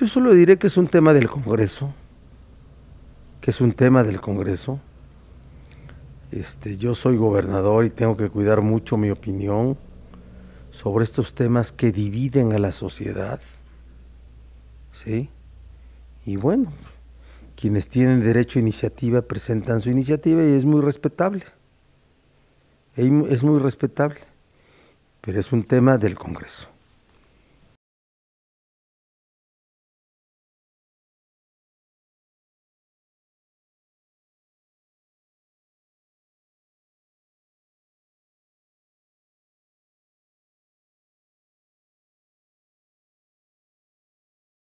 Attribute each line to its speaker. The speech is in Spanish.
Speaker 1: Yo solo diré que es un tema del Congreso, que es un tema del Congreso. Este, yo soy gobernador y tengo que cuidar mucho mi opinión sobre estos temas que dividen a la sociedad. ¿Sí? Y bueno, quienes tienen derecho a iniciativa presentan su iniciativa y es muy respetable. Es muy respetable, pero es un tema del Congreso.